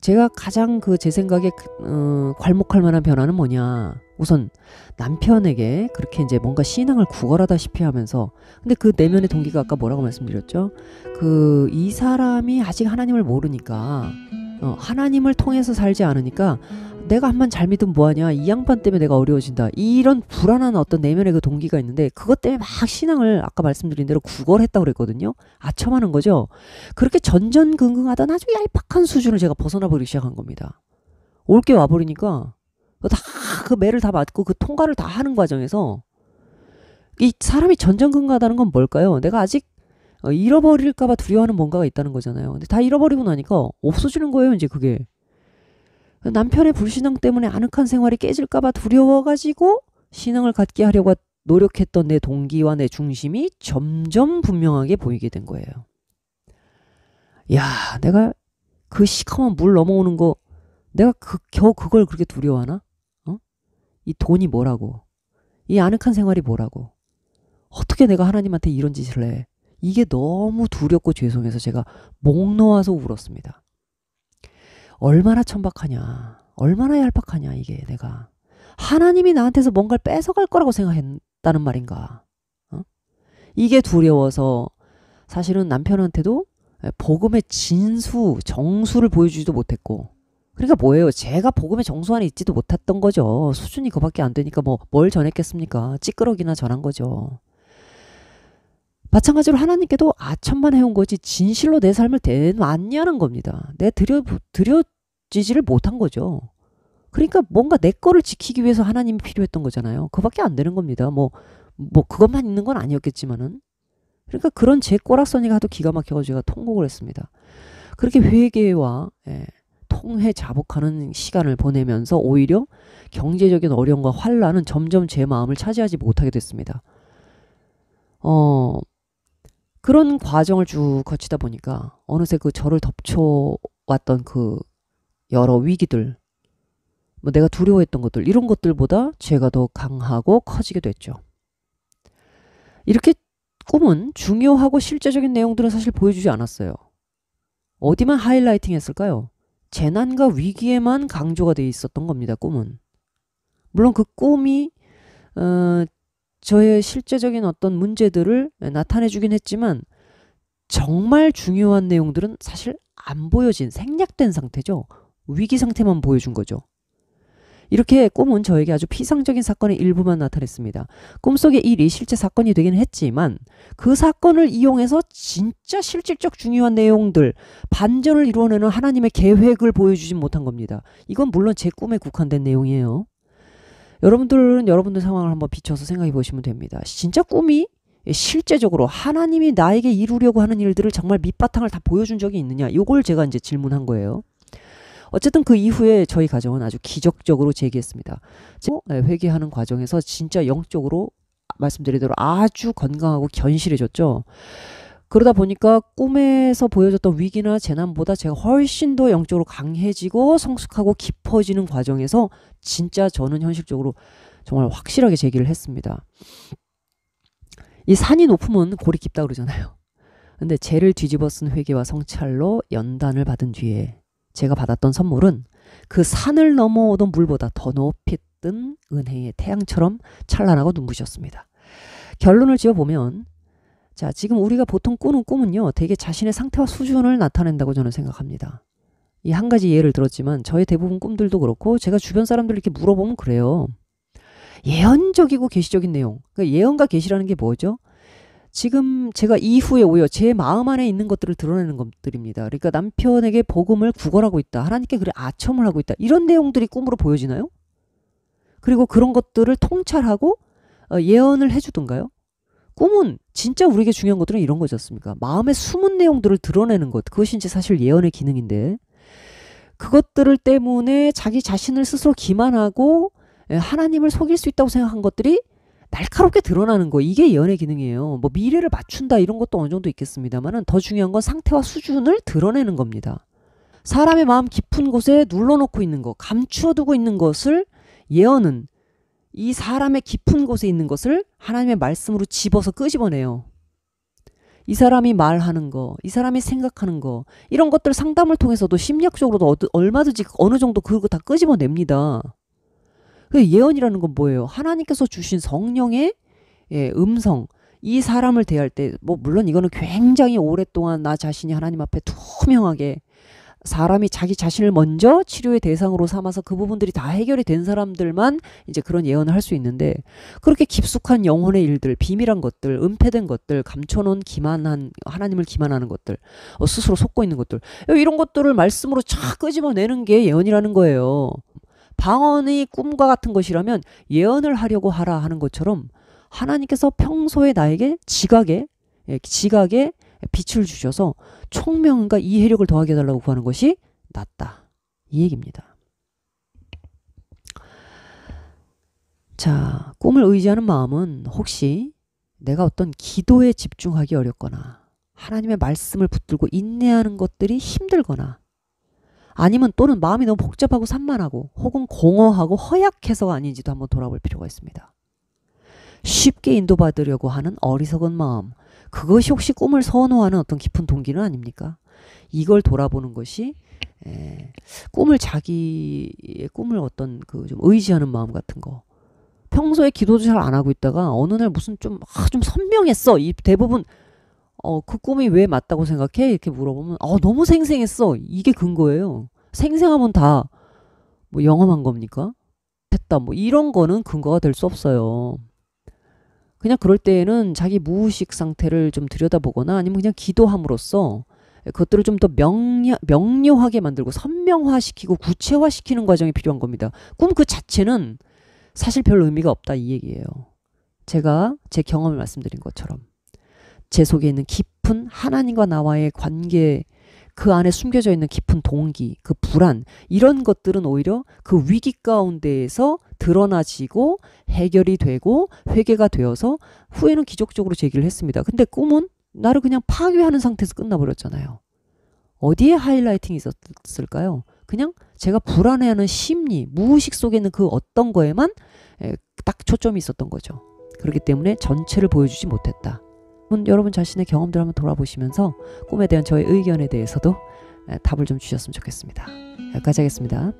제가 가장 그 제 생각에 그, 어, 괄목할 만한 변화는 뭐냐. 우선 남편에게 그렇게 이제 뭔가 신앙을 구걸하다시피 하면서 근데 그 내면의 동기가 아까 뭐라고 말씀드렸죠? 그 이 사람이 아직 하나님을 모르니까 어, 하나님을 통해서 살지 않으니까 내가 한 번 잘 믿으면 뭐하냐 이 양반 때문에 내가 어려워진다 이런 불안한 어떤 내면의 그 동기가 있는데 그것 때문에 막 신앙을 아까 말씀드린 대로 구걸했다고 그랬거든요 아첨하는 거죠 그렇게 전전긍긍하던 아주 얄팍한 수준을 제가 벗어나버리기 시작한 겁니다 올게 와버리니까 다 그 매를 다 맞고 그 통과를 다 하는 과정에서 이 사람이 전전긍긍하다는 건 뭘까요 내가 아직 어, 잃어버릴까봐 두려워하는 뭔가가 있다는 거잖아요. 근데 다 잃어버리고 나니까 없어지는 거예요, 이제 그게. 남편의 불신앙 때문에 아늑한 생활이 깨질까봐 두려워가지고 신앙을 갖게 하려고 노력했던 내 동기와 내 중심이 점점 분명하게 보이게 된 거예요. 야, 내가 그 시커먼 물 넘어오는 거, 내가 그, 겨우 그걸 그렇게 두려워하나? 어? 이 돈이 뭐라고? 이 아늑한 생활이 뭐라고? 어떻게 내가 하나님한테 이런 짓을 해? 이게 너무 두렵고 죄송해서 제가 목 놓아서 울었습니다. 얼마나 천박하냐. 얼마나 얄팍하냐, 이게 내가. 하나님이 나한테서 뭔가를 뺏어갈 거라고 생각했다는 말인가. 어? 이게 두려워서 사실은 남편한테도 예, 복음의 진수, 정수를 보여주지도 못했고. 그러니까 뭐예요? 제가 복음의 정수 안에 있지도 못했던 거죠. 수준이 그밖에 안 되니까 뭐 뭘 전했겠습니까? 찌끄러기나 전한 거죠. 마찬가지로 하나님께도 아첨만 해온 거지 진실로 내 삶을 대놨냐는 겁니다. 내 드려 드려지지를 못한 거죠. 그러니까 뭔가 내 거를 지키기 위해서 하나님이 필요했던 거잖아요. 그밖에 안 되는 겁니다. 뭐뭐 뭐 그것만 있는 건 아니었겠지만은 그러니까 그런 제 꼬락서니가 하도 기가 막혀서 제가 통곡을 했습니다. 그렇게 회개와 예, 통회 자복하는 시간을 보내면서 오히려 경제적인 어려움과 환란은 점점 제 마음을 차지하지 못하게 됐습니다. 어, 그런 과정을 쭉 거치다 보니까 어느새 그 저를 덮쳐왔던 그 여러 위기들, 뭐 내가 두려워했던 것들, 이런 것들보다 제가 더 강하고 커지게 됐죠. 이렇게 꿈은 중요하고 실제적인 내용들은 사실 보여주지 않았어요. 어디만 하이라이팅 했을까요? 재난과 위기에만 강조가 돼 있었던 겁니다, 꿈은. 물론 그 꿈이, 어, 저의 실제적인 어떤 문제들을 나타내주긴 했지만 정말 중요한 내용들은 사실 안 보여진 생략된 상태죠. 위기 상태만 보여준 거죠. 이렇게 꿈은 저에게 아주 피상적인 사건의 일부만 나타냈습니다. 꿈속의 일이 실제 사건이 되긴 했지만 그 사건을 이용해서 진짜 실질적 중요한 내용들, 반전을 이루어내는 하나님의 계획을 보여주진 못한 겁니다. 이건 물론 제 꿈에 국한된 내용이에요. 여러분들은 여러분들 상황을 한번 비춰서 생각해 보시면 됩니다. 진짜 꿈이 실제적으로 하나님이 나에게 이루려고 하는 일들을 정말 밑바탕을 다 보여준 적이 있느냐? 이걸 제가 이제 질문한 거예요. 어쨌든 그 이후에 저희 가정은 아주 기적적으로 재기했습니다. 어, 네, 회개하는 과정에서 진짜 영적으로 말씀드리도록 아주 건강하고 견실해졌죠. 그러다 보니까 꿈에서 보여줬던 위기나 재난보다 제가 훨씬 더 영적으로 강해지고 성숙하고 깊어지는 과정에서 진짜 저는 현실적으로 정말 확실하게 제기를 했습니다. 이 산이 높으면 골이 깊다 그러잖아요. 근데 죄를 뒤집어 쓴 회개와 성찰로 연단을 받은 뒤에 제가 받았던 선물은 그 산을 넘어오던 물보다 더 높이 뜬 은혜의 태양처럼 찬란하고 눈부셨습니다. 결론을 지어보면 자, 지금 우리가 보통 꾸는 꿈은요, 되게 자신의 상태와 수준을 나타낸다고 저는 생각합니다. 이 한 가지 예를 들었지만, 저의 대부분 꿈들도 그렇고, 제가 주변 사람들 이렇게 물어보면 그래요. 예언적이고 계시적인 내용. 그러니까 예언과 계시라는 게 뭐죠? 지금 제가 이후에 오히려 제 마음 안에 있는 것들을 드러내는 것들입니다. 그러니까 남편에게 복음을 구걸하고 있다. 하나님께 그래 아첨을 하고 있다. 이런 내용들이 꿈으로 보여지나요? 그리고 그런 것들을 통찰하고 어, 예언을 해주던가요? 꿈은 진짜 우리에게 중요한 것들은 이런 거지 않습니까? 마음의 숨은 내용들을 드러내는 것. 그것이 이제 사실 예언의 기능인데 그것들을 때문에 자기 자신을 스스로 기만하고 예, 하나님을 속일 수 있다고 생각한 것들이 날카롭게 드러나는 거 이게 예언의 기능이에요. 뭐 미래를 맞춘다 이런 것도 어느 정도 있겠습니다만은 더 중요한 건 상태와 수준을 드러내는 겁니다. 사람의 마음 깊은 곳에 눌러놓고 있는 것, 감추어두고 있는 것을 예언은 이 사람의 깊은 곳에 있는 것을 하나님의 말씀으로 집어서 끄집어내요. 이 사람이 말하는 거, 이 사람이 생각하는 거, 이런 것들 상담을 통해서도 심리학적으로도 어드, 얼마든지 어느 정도 그거 다 끄집어냅니다. 그 예언이라는 건 뭐예요? 하나님께서 주신 성령의 예, 음성, 이 사람을 대할 때, 뭐, 물론 이거는 굉장히 오랫동안 나 자신이 하나님 앞에 투명하게 사람이 자기 자신을 먼저 치료의 대상으로 삼아서 그 부분들이 다 해결이 된 사람들만 이제 그런 예언을 할 수 있는데 그렇게 깊숙한 영혼의 일들, 비밀한 것들, 은폐된 것들, 감춰놓은 기만한 하나님을 기만하는 것들, 어, 스스로 속고 있는 것들 어, 이런 것들을 말씀으로 쫙 끄집어내는 게 예언이라는 거예요. 방언의 꿈과 같은 것이라면 예언을 하려고 하라 하는 것처럼 하나님께서 평소에 나에게 지각에 예, 지각에 빛을 주셔서 총명과 이해력을 더하게 해달라고 구하는 것이 낫다. 이 얘기입니다. 자, 꿈을 의지하는 마음은 혹시 내가 어떤 기도에 집중하기 어렵거나 하나님의 말씀을 붙들고 인내하는 것들이 힘들거나 아니면 또는 마음이 너무 복잡하고 산만하고 혹은 공허하고 허약해서가 아닌지도 한번 돌아볼 필요가 있습니다. 쉽게 인도받으려고 하는 어리석은 마음, 그것이 혹시 꿈을 선호하는 어떤 깊은 동기는 아닙니까? 이걸 돌아보는 것이 에, 꿈을 자기의 꿈을 어떤 그좀 의지하는 마음 같은 거. 평소에 기도도 잘 안 하고 있다가 어느 날 무슨 좀좀 아, 좀 선명했어. 이 대부분 어, 그 꿈이 왜 맞다고 생각해? 이렇게 물어보면 어, 너무 생생했어. 이게 근거예요. 생생하면 다뭐 영험한 겁니까? 됐다뭐 이런 거는 근거가 될 수 없어요. 그냥 그럴 때에는 자기 무의식 상태를 좀 들여다보거나 아니면 그냥 기도함으로써 그것들을 좀 더 명료, 하게 만들고 선명화시키고 구체화시키는 과정이 필요한 겁니다. 꿈 그 자체는 사실 별 의미가 없다 이 얘기예요. 제가 제 경험을 말씀드린 것처럼 제 속에 있는 깊은 하나님과 나와의 관계 그 안에 숨겨져 있는 깊은 동기, 그 불안, 이런 것들은 오히려 그 위기 가운데에서 드러나지고 해결이 되고 회개가 되어서 후에는 기적적으로 제기를 했습니다. 근데 꿈은 나를 그냥 파괴하는 상태에서 끝나버렸잖아요. 어디에 하이라이팅이 있었을까요? 그냥 제가 불안해하는 심리, 무의식 속에 있는 그 어떤 거에만 딱 초점이 있었던 거죠. 그렇기 때문에 전체를 보여주지 못했다. 여러분, 여러분 자신의 경험들 한번 돌아보시면서 꿈에 대한 저의 의견에 대해서도 답을 좀 주셨으면 좋겠습니다. 여기까지 하겠습니다.